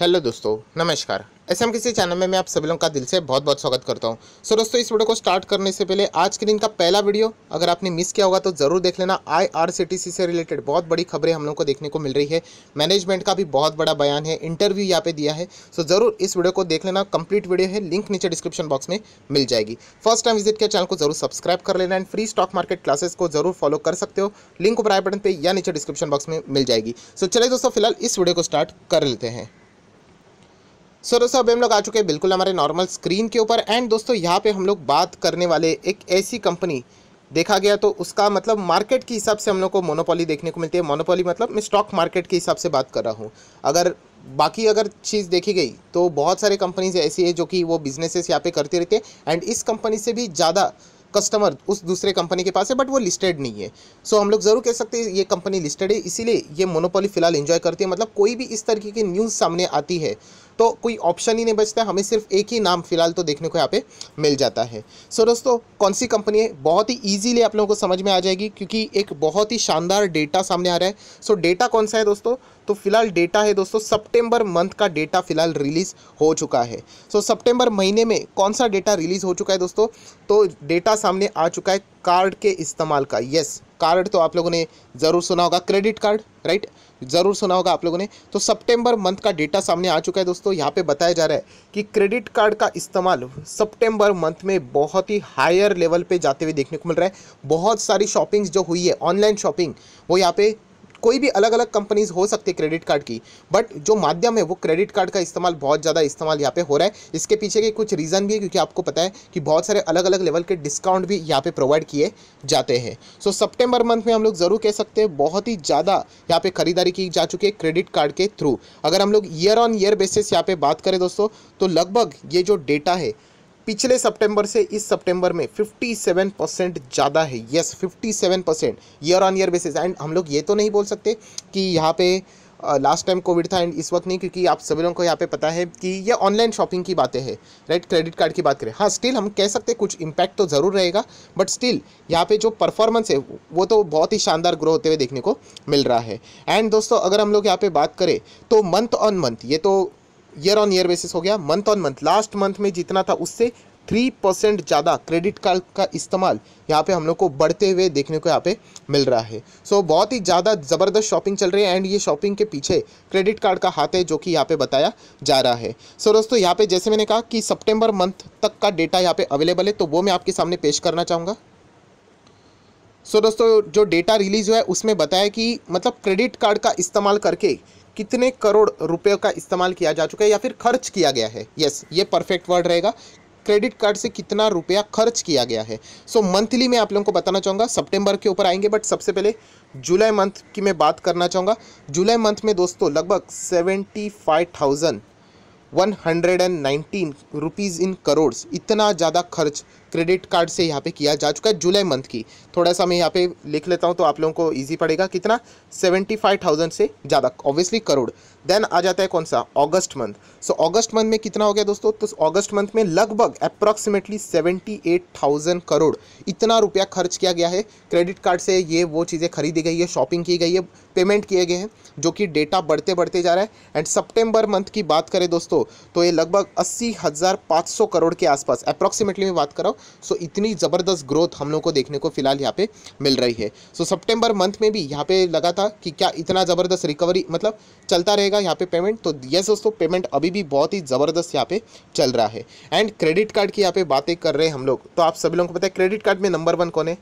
hello दोस्तों नमस्कार S M किसी चैनल में मैं आप सभी लोगों का दिल से बहुत बहुत स्वागत करता हूं सो so, दोस्तों इस वीडियो को स्टार्ट करने से पहले आज के दिन का पहला वीडियो अगर आपने मिस किया होगा तो ज़रूर देख लेना आईआरसीटीसी से रिलेटेड बहुत बड़ी खबरें हम लोग को देखने को मिल रही है मैनेजमेंट का भी बहुत बड़ा बयान है इंटरव्यू यहाँ पे दिया है सो so, ज़रूर इस वीडियो को देख लेना कंप्लीट वीडियो है लिंक नीचे डिस्क्रिप्शन बॉक्स में मिल जाएगी फर्स्ट टाइम विजिट किया चैनल को जरूर सब्सक्राइब कर लेना and free stock market classes को जरूर फॉलो कर सकते हो लिंक ऊपर बटन पर या नीचे डिस्क्रिप्शन बॉक्स में मिल जाएगी सो चले दोस्तों फिलहाल इस वीडियो को स्टार्ट कर लेते हैं सो दोस्तों अभी हम लोग आ चुके हैं बिल्कुल हमारे नॉर्मल स्क्रीन के ऊपर एंड दोस्तों यहाँ पे हम लोग बात करने वाले एक ऐसी कंपनी देखा गया तो उसका मतलब मार्केट के हिसाब से हम लोग को मोनोपोली देखने को मिलती है मोनोपोली मतलब मैं स्टॉक मार्केट के हिसाब से बात कर रहा हूँ अगर बाकी अगर चीज़ देखी गई तो बहुत सारे कंपनीज ऐसी है जो कि वो बिजनेसेस यहाँ पे करते रहते हैं एंड इस कंपनी से भी ज़्यादा कस्टमर उस दूसरे कंपनी के पास है बट वो लिस्टेड नहीं है सो so, हम लोग ज़रूर कह सकते हैं ये कंपनी लिस्टेड है इसीलिए ये मोनोपोली फ़िलहाल इन्जॉय करती है मतलब कोई भी इस तरीके की न्यूज़ सामने आती है तो कोई ऑप्शन ही नहीं बचता हमें सिर्फ एक ही नाम फिलहाल तो देखने को यहाँ पे मिल जाता है सो so, दोस्तों कौन सी कंपनी है बहुत ही ईजीली आप लोगों को समझ में आ जाएगी क्योंकि एक बहुत ही शानदार डेटा सामने आ रहा है सो so, डेटा कौन सा है दोस्तों तो फिलहाल डेटा है दोस्तों सेप्टेम्बर मंथ का डेटा फिलहाल रिलीज़ हो चुका है सो so, महीने में कौन सा डेटा रिलीज़ हो चुका है दोस्तों तो डेटा सामने आ चुका है कार्ड के इस्तेमाल का यस कार्ड तो आप लोगों ने ज़रूर सुना होगा क्रेडिट कार्ड राइट ज़रूर सुना होगा आप लोगों ने तो सितंबर मंथ का डेटा सामने आ चुका है दोस्तों यहाँ पे बताया जा रहा है कि क्रेडिट कार्ड का इस्तेमाल सितंबर मंथ में बहुत ही हायर लेवल पे जाते हुए देखने को मिल रहा है बहुत सारी शॉपिंग्स जो हुई है ऑनलाइन शॉपिंग वो यहाँ पे कोई भी अलग अलग कंपनीज हो सकती है क्रेडिट कार्ड की बट जो माध्यम है वो क्रेडिट कार्ड का इस्तेमाल बहुत ज़्यादा इस्तेमाल यहाँ पे हो रहा है इसके पीछे के कुछ रीज़न भी है क्योंकि आपको पता है कि बहुत सारे अलग अलग लेवल के डिस्काउंट भी यहाँ पे प्रोवाइड किए जाते हैं सो सप्टेम्बर मंथ में हम लोग ज़रूर कह सकते हैं बहुत ही ज़्यादा यहाँ पे खरीदारी की जा चुकी है क्रेडिट कार्ड के थ्रू अगर हम लोग ईयर ऑन ईयर बेसिस यहाँ पे बात करें दोस्तों तो लगभग ये जो डेटा है पिछले सितंबर से इस सितंबर में 57 परसेंट ज़्यादा है yes 57 percent year on year basis and हम लोग ये तो नहीं बोल सकते कि यहाँ पे लास्ट टाइम कोविड था एंड इस वक्त नहीं क्योंकि आप सभी लोगों को यहाँ पे पता है कि ये ऑनलाइन शॉपिंग की बातें हैं राइट क्रेडिट कार्ड की बात करें हाँ स्टिल हम कह सकते हैं कुछ इम्पैक्ट तो ज़रूर रहेगा बट स्टिल यहाँ पे जो परफॉर्मेंस है वो तो बहुत ही शानदार ग्रो होते हुए देखने को मिल रहा है एंड दोस्तों अगर हम लोग यहाँ पर बात करें तो मंथ ऑन मंथ ये तो ईयर ऑन ईयर बेसिस हो गया month on month last month में जितना था उससे थ्री परसेंट ज़्यादा क्रेडिट कार्ड का इस्तेमाल यहाँ पे हम लोग को बढ़ते हुए देखने को यहाँ पे मिल रहा है सो so, बहुत ही ज़्यादा ज़बरदस्त शॉपिंग चल रही है एंड ये शॉपिंग के पीछे क्रेडिट कार्ड का हाथ है जो कि यहाँ पे बताया जा रहा है सो so, दोस्तों यहाँ पे जैसे मैंने कहा कि सितंबर मंथ तक का डेटा यहाँ पे अवेलेबल है तो वो मैं आपके सामने पेश करना चाहूँगा सो so, दोस्तों जो डेटा रिलीज़ हुआ है उसमें बताया कि मतलब क्रेडिट कार्ड का इस्तेमाल करके कितने करोड़ रुपये का इस्तेमाल किया जा चुका है या फिर खर्च किया गया है यस ये परफेक्ट वर्ड रहेगा क्रेडिट कार्ड से कितना रुपया खर्च किया गया है सो so, मंथली मैं आप लोगों को बताना चाहूँगा सितंबर के ऊपर आएंगे बट सबसे पहले जुलाई मंथ की मैं बात करना चाहूँगा जुलाई मंथ में दोस्तों लगभग seventy five thousand one hundred and rupees in crores इतना ज़्यादा खर्च क्रेडिट कार्ड से यहाँ पे किया जा चुका है जुलाई मंथ की थोड़ा सा मैं यहाँ पे लिख लेता हूँ तो आप लोगों को ईजी पड़ेगा कितना सेवेंटी फाइव थाउजेंड से ज़्यादा ऑब्वियसली करोड़ देन आ जाता है कौन सा अगस्त मंथ सो अगस्त मंथ में कितना हो गया दोस्तों तो अगस्त मंथ में लगभग approximately seventy eight thousand crore इतना रुपया खर्च किया गया है क्रेडिट कार्ड से ये वो चीज़ें खरीदी गई है शॉपिंग की गई है पेमेंट किए गए हैं जो कि डेटा बढ़ते बढ़ते जा रहा है एंड सप्टेम्बर मंथ की बात करें दोस्तों तो ये लगभग अस्सी हज़ार पाँच सौ करोड़ के आसपास अप्रॉक्सीमेटली मैं बात कर रहा हूँ सो इतनी ज़बरदस्त ग्रोथ हम लोग को देखने को फिलहाल यहाँ पे मिल रही है सो सितंबर मंथ में भी यहाँ पे लगा था कि क्या इतना ज़बरदस्त रिकवरी मतलब चलता रहेगा यहाँ पे पेमेंट तो यस दोस्तों पेमेंट अभी भी बहुत ही ज़बरदस्त यहाँ पे चल रहा है एंड क्रेडिट कार्ड की यहाँ पे बातें कर रहे हैं हम लोग तो आप सभी लोगों को पता है क्रेडिट कार्ड में नंबर वन कौन है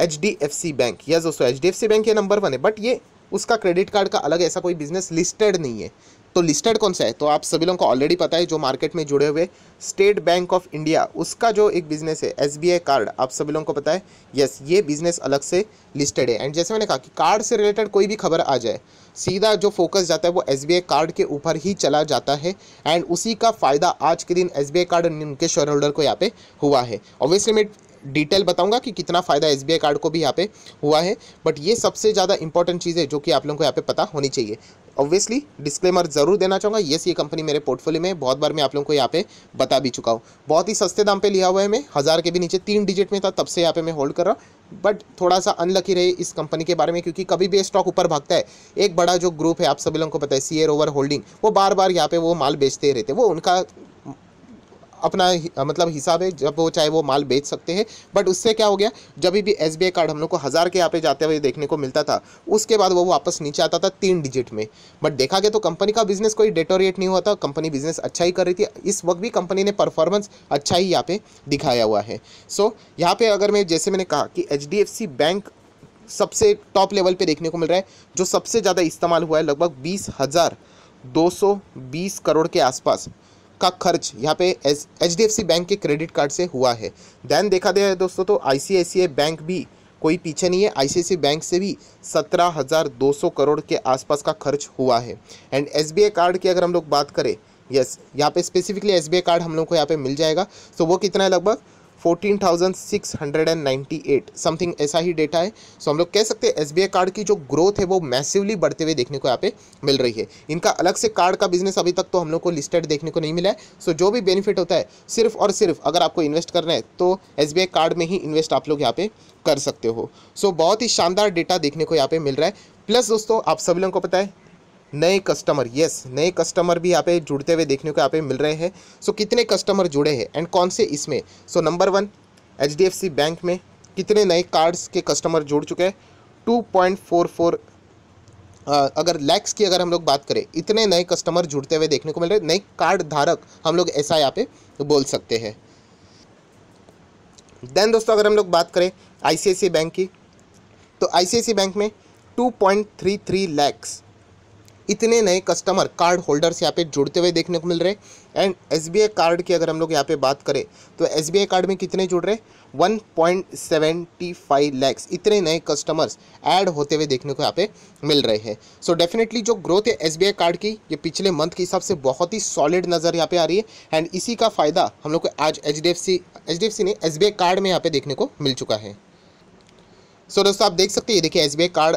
H D F C bank yes दोस्तों H D F C bank ये नंबर वन है बट ये उसका क्रेडिट कार्ड का अलग ऐसा कोई बिजनेस लिस्टेड नहीं है तो लिस्टेड कौन सा है तो आप सभी लोगों को ऑलरेडी पता है जो मार्केट में जुड़े हुए स्टेट बैंक ऑफ इंडिया उसका जो एक बिजनेस है एस कार्ड आप सभी लोगों को पता है यस ये बिजनेस अलग से लिस्टेड है एंड जैसे मैंने कहा कि कार्ड से रिलेटेड कोई भी खबर आ जाए सीधा जो फोकस जाता है वो एस कार्ड के ऊपर ही चला जाता है एंड उसी का फ़ायदा आज के दिन एस कार्ड उनके शेयर होल्डर को यहाँ पे हुआ है ऑब्वियसली मैं डिटेल बताऊंगा कि कितना फ़ायदा एस कार्ड को भी यहाँ पे हुआ है बट ये सबसे ज़्यादा इंपॉर्टेंट चीज़ है जो कि आप लोगों को यहाँ पे पता होनी चाहिए ऑब्वियसली डिस्क्लेमर ज़रूर देना चाहूँगा येस ये कंपनी मेरे पोर्टफोलियो में बहुत बार मैं आप लोगों को यहाँ पे बता भी चुका हूँ बहुत ही सस्ते दाम पे लिया हुआ है मैं हज़ार के भी नीचे तीन डिजिट में था तब से यहाँ पे मैं होल्ड कर रहा बट थोड़ा सा अनलकी रही इस कंपनी के बारे में क्योंकि कभी भी स्टॉक ऊपर भागता है एक बड़ा जो ग्रुप है आप सभी लोगों को पता है सी एयर ओवर होल्डिंग वो बार बार यहाँ पे वो माल बेचते रहते वो उनका अपना मतलब हिसाब है जब वो चाहे वो माल बेच सकते हैं बट उससे क्या हो गया जब भी एस कार्ड हम लोग को हज़ार के यहाँ पे जाते हुए देखने को मिलता था उसके बाद वो वापस नीचे आता था तीन डिजिट में बट देखा गया तो कंपनी का बिजनेस कोई डेटोरिएट नहीं हुआ था कंपनी बिजनेस अच्छा ही कर रही थी इस वक्त भी कंपनी ने परफॉर्मेंस अच्छा ही यहाँ पे दिखाया हुआ है सो so, यहाँ पर अगर मैं जैसे मैंने कहा कि एच बैंक सबसे टॉप लेवल पे देखने को मिल रहा है जो सबसे ज़्यादा इस्तेमाल हुआ है लगभग बीस हज़ार दो सौ बीस करोड़ के आसपास का खर्च यहाँ पे एच डी बैंक के क्रेडिट कार्ड से हुआ है देन देखा जाए दोस्तों तो आई बैंक भी कोई पीछे नहीं है आईसीआईसी बैंक से भी सत्रह हज़ार दो सौ करोड़ के आसपास का खर्च हुआ है एंड एस कार्ड की अगर हम लोग बात करें यस यहाँ पे स्पेसिफिकली एस कार्ड हम लोग को यहाँ पे मिल जाएगा सो so, वो कितना है लगभग 14,698 समथिंग ऐसा ही डेटा है सो हम लोग कह सकते हैं एस कार्ड की जो ग्रोथ है वो मैसिवली बढ़ते हुए देखने को यहाँ पे मिल रही है इनका अलग से कार्ड का बिजनेस अभी तक तो हम लोग को लिस्टेड देखने को नहीं मिला है सो so, जो भी बेनिफिट होता है सिर्फ और सिर्फ अगर आपको इन्वेस्ट करना है तो एस कार्ड में ही इन्वेस्ट आप लोग यहाँ पे कर सकते हो सो so, बहुत ही शानदार डेटा देखने को यहाँ पे मिल रहा है प्लस दोस्तों आप सभी लोगों को पता है नए कस्टमर यस नए कस्टमर भी यहाँ पे जुड़ते हुए देखने को यहाँ पे मिल रहे हैं सो so, कितने कस्टमर जुड़े हैं एंड कौन से इसमें so number one H bank में कितने नए कार्ड्स के कस्टमर जुड़ चुके हैं टू पॉइंट फोर फोर अगर लैक्स की अगर हम लोग बात करें इतने नए कस्टमर जुड़ते हुए देखने को मिल रहे नए कार्ड धारक हम लोग ऐसा यहाँ पे बोल सकते हैं देन दोस्तों अगर हम लोग बात करें आईसीआईसी बैंक की तो आईसीआईसी बैंक में 2.33 लैक्स इतने नए कस्टमर कार्ड होल्डर्स यहाँ पे जुड़ते हुए देखने को मिल रहे हैं एंड एस कार्ड की अगर हम लोग यहाँ पे बात करें तो एस कार्ड में कितने जुड़ रहे one point seventy five lakhs इतने नए कस्टमर्स ऐड होते हुए देखने को यहाँ पे मिल रहे हैं सो डेफिनेटली जो ग्रोथ है एस कार्ड की ये पिछले मंथ के हिसाब से बहुत ही सॉलिड नज़र यहाँ पे आ रही है एंड इसी का फ़ायदा हम लोग को आज H D F C H D F C ने एस कार्ड में यहाँ पे देखने को मिल चुका है सो so दोस्तों आप देख सकते हैं देखिए S card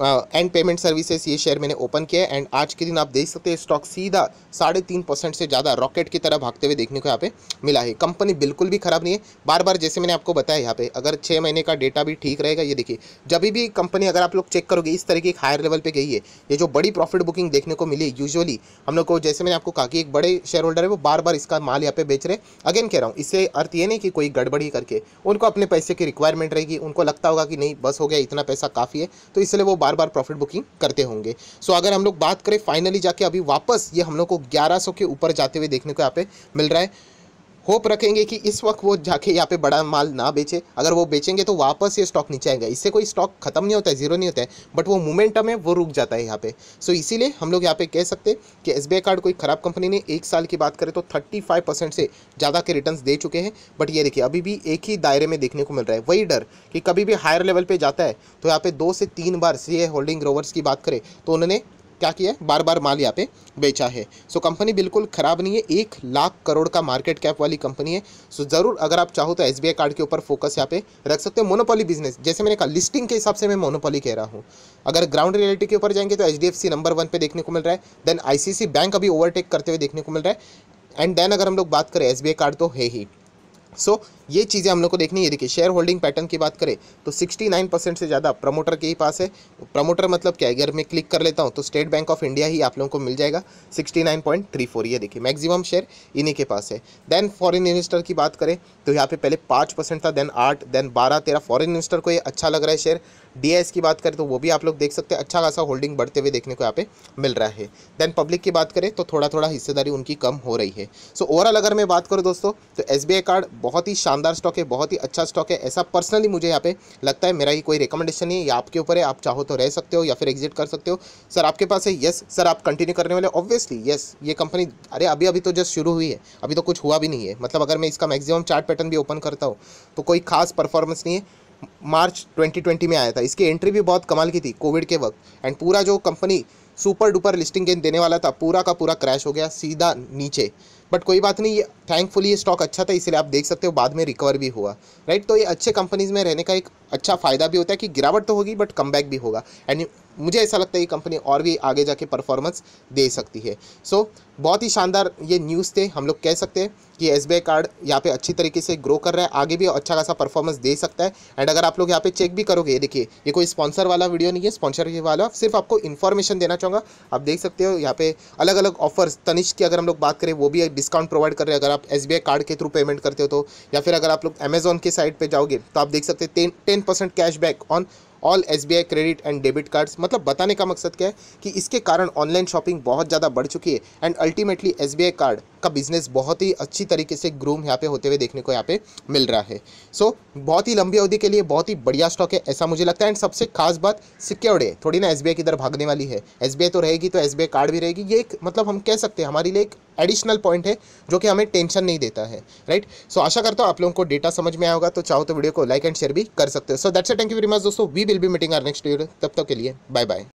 and payment services ये शेयर मैंने ओपन किया है एंड आज के दिन आप देख सकते हैं स्टॉक सीधा साढ़े तीन परसेंट से ज़्यादा रॉकेट की तरह भागते हुए देखने को यहाँ पे मिला है कंपनी बिल्कुल भी खराब नहीं है बार बार जैसे मैंने आपको बताया यहाँ पे अगर छः महीने का डेटा भी ठीक रहेगा ये देखिए जब भी कंपनी अगर आप लोग चेक करोगे इस तरह की एक हायर लेवल पर गई है ये जो बड़ी प्रॉफिट बुकिंग देखने को मिली यूजली हम लोग को जैसे मैंने आपको कहा कि एक बड़े शेयर होल्डर है वो बार बार इसका माल यहाँ पे बेच रहे अगेन कह रहा हूँ इससे अर्थ ये नहीं कि कोई गड़बड़ी करके उनको अपने पैसे की रिक्वायरमेंट रहेगी उनको लगता होगा कि नहीं बस हो गया इतना पैसा काफ़ी है तो इसलिए वो बार बार प्रॉफिट बुकिंग करते होंगे सो अगर हम लोग बात करें फाइनली जाके अभी वापस ये हम लोग को ग्यारह के ऊपर जाते हुए देखने को यहाँ पे मिल रहा है होप रखेंगे कि इस वक्त वो जाके यहाँ पे बड़ा माल ना बेचे अगर वो बेचेंगे तो वापस ये स्टॉक नीचे आएगा इससे कोई स्टॉक खत्म नहीं होता है जीरो नहीं होता है बट वो मोमेंटम है वो रुक जाता है यहाँ पे सो so, इसीलिए हम लोग यहाँ पे कह सकते हैं कि एस कार्ड कोई ख़राब कंपनी ने एक साल की बात करें तो थर्टी से ज़्यादा के रिटर्न दे चुके हैं बट ये देखिए अभी भी एक ही दायरे में देखने को मिल रहा है वही डर कि कभी भी हायर लेवल पर जाता है तो यहाँ पर दो से तीन बार सी होल्डिंग ग्रोवर्स की बात करें तो उन्होंने क्या किया है बार बार माल यहाँ पे बेचा है सो कंपनी बिल्कुल ख़राब नहीं है एक लाख करोड़ का मार्केट कैप वाली कंपनी है सो ज़रूर अगर आप चाहो तो एस कार्ड के ऊपर फोकस यहाँ पे रख सकते हो मोनोपॉली बिजनेस जैसे मैंने कहा लिस्टिंग के हिसाब से मैं मोनोपॉली कह रहा हूँ अगर ग्राउंड रियलिटी के ऊपर जाएंगे तो एच नंबर वन पर देखने को मिल रहा है देन आई बैंक अभी ओवरटेक करते हुए देखने को मिल रहा है एंड देन अगर हम लोग बात करें एस कार्ड तो है ही सो so, ये चीज़ें हम लोग को देखनी है देखिए शेयर होल्डिंग पैटर्न की बात करें तो 69 परसेंट से ज़्यादा प्रमोटर के ही पास है प्रमोटर मतलब क्या है अगर मैं क्लिक कर लेता हूँ तो स्टेट बैंक ऑफ इंडिया ही आप लोगों को मिल जाएगा 69.34 ये देखिए मैक्सिमम शेयर इन्हीं के पास है देन फॉरन इन्वेस्टर की बात करें तो यहाँ पे पहले पाँच परसेंट था देन आठ देन बारह तेरह फॉरन इन्वेस्टर को ये अच्छा लग रहा है शेयर डी की बात करें तो वो भी आप लोग देख सकते हैं अच्छा खासा होल्डिंग बढ़ते हुए देखने को यहाँ पे मिल रहा है देन पब्लिक की बात करें तो थोड़ा थोड़ा हिस्सेदारी उनकी कम हो रही है सो ओवरऑल अगर मैं बात करूँ दोस्तों तो एस कार्ड बहुत ही शानदार शानदार स्टॉक है बहुत ही अच्छा स्टॉक है ऐसा पर्सनली मुझे यहाँ पे लगता है मेरा ही कोई रिकमेंडेशन नहीं है या आपके ऊपर है आप चाहो तो रह सकते हो या फिर एग्जिट कर सकते हो सर आपके पास है येस सर आप कंटिन्यू करने वाले ऑब्वियसली येस ये कंपनी अरे अभी अभी तो जस्ट शुरू हुई है अभी तो कुछ हुआ भी नहीं है मतलब अगर मैं इसका मैक्सिमम चार्ट पैटर्न भी ओपन करता हूँ तो कोई खास परफॉर्मेंस नहीं है मार्च 2020 में आया था इसकी एंट्री भी बहुत कमाल की थी कोविड के वक्त एंड पूरा जो company super duper listing gain देने वाला था पूरा का पूरा क्रैश हो गया सीधा नीचे बट कोई बात नहीं ये थैंकफुली ये स्टॉक अच्छा था इसलिए आप देख सकते हो बाद में रिकवर भी हुआ राइट तो ये अच्छे कंपनीज़ में रहने का एक अच्छा फ़ायदा भी होता है कि गिरावट तो होगी बट कम भी होगा एंड मुझे ऐसा लगता है ये कंपनी और भी आगे जाके परफॉर्मेंस दे सकती है सो so, बहुत ही शानदार ये न्यूज़ थे हम लोग कह सकते हैं कि एस कार्ड यहाँ पे अच्छी तरीके से ग्रो कर रहा है आगे भी अच्छा खासा परफॉर्मेंस दे सकता है एंड अगर आप लोग यहाँ पे चेक भी करोगे देखिए ये कोई स्पॉन्सर वाला वीडियो नहीं है स्पॉन्सर वाला सिर्फ आपको इन्फॉर्मेशन देना चाहूँगा आप देख सकते हो यहाँ पे अलग अलग ऑफर्स तनिष की अगर हम लोग बात करें वो भी डिस्काउंट प्रोवाइड कर रहे हैं अगर आप एस कार्ड के थ्रू पेमेंट करते हो तो या फिर अगर आप लोग अमेजोन के साइट पर जाओगे तो आप देख सकते हैं ten percent cashback on all S B I credit and debit cards मतलब बताने का मकसद क्या है कि इसके कारण ऑनलाइन शॉपिंग बहुत ज़्यादा बढ़ चुकी है and ultimately S B I card का बिज़नेस बहुत ही अच्छी तरीके से ग्रूम यहाँ पे होते हुए देखने को यहाँ पे मिल रहा है सो so, बहुत ही लंबी अवधि के लिए बहुत ही बढ़िया स्टॉक है ऐसा मुझे लगता है एंड सबसे खास बात सिक्योर्ड है थोड़ी ना एस की तरफ भागने वाली है एस तो रहेगी तो एस कार्ड भी रहेगी ये एक मतलब हम कह सकते हैं हमारे लिए एक एडिशनल पॉइंट है जो कि हमें टेंशन नहीं देता है राइट सो आशा करता हूँ आप लोगों को डेटा समझ में आएगा तो चाहो तो वीडियो को लाइक एंड शेयर भी कर सकते हो so that's a thank you very much दोस्तों we will be meeting our next video तब तक के लिए बाय बाय